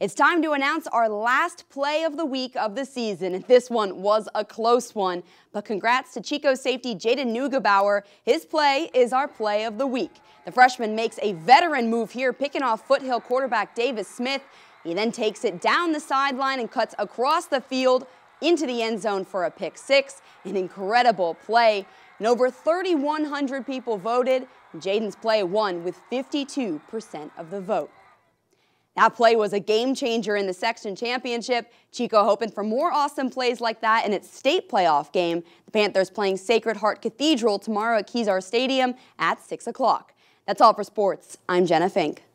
It's time to announce our last play of the week of the season. This one was a close one, but congrats to Chico safety Jaden Neugebauer. His play is our play of the week. The freshman makes a veteran move here, picking off foothill quarterback Davis Smith. He then takes it down the sideline and cuts across the field into the end zone for a pick six. An incredible play. And over 3,100 people voted. Jaden's play won with 52% of the vote. That play was a game changer in the section championship. Chico hoping for more awesome plays like that in its state playoff game. The Panthers playing Sacred Heart Cathedral tomorrow at Kezar Stadium at 6 o'clock. That's all for sports. I'm Jenna Fink.